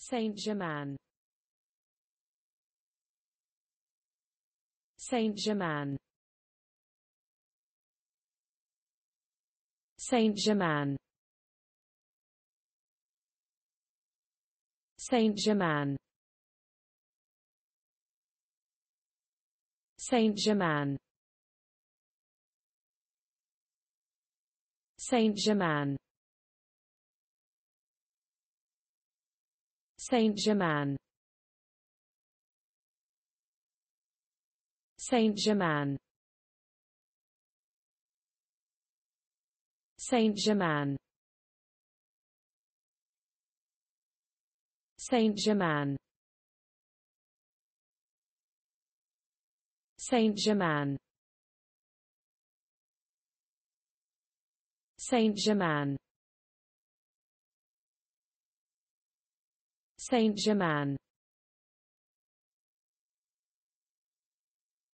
Saint-Germain Saint-Germain Saint-Germain Saint-Germain Saint-Germain Saint-Germain Saint-Germain Saint-Germain Saint-Germain Saint-Germain Saint-Germain Saint-Germain Saint-Germain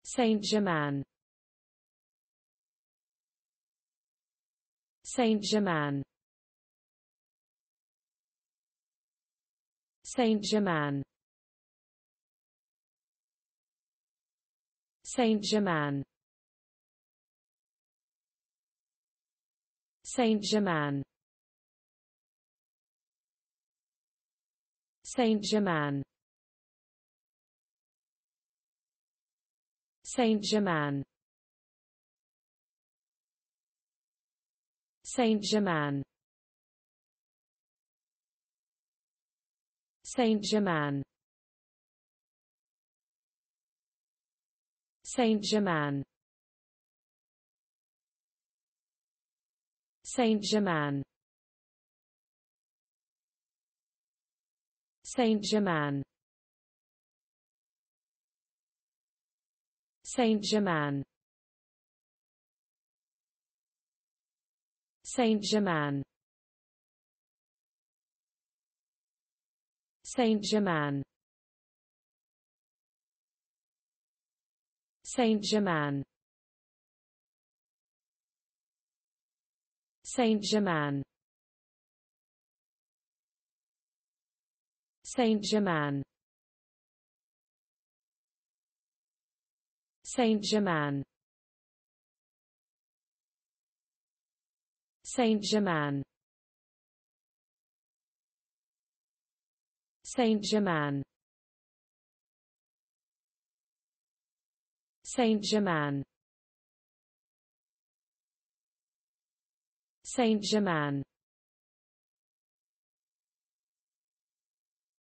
Saint-Germain Saint-Germain Saint-Germain Saint-Germain Saint-Germain Saint-Germain Saint-Germain Saint-Germain Saint-Germain Saint-Germain Saint-Germain Saint-Germain Saint-Germain Saint-Germain Saint-Germain Saint-Germain Saint-Germain Saint-Germain Saint-Germain Saint-Germain Saint-Germain Saint-Germain Saint-Germain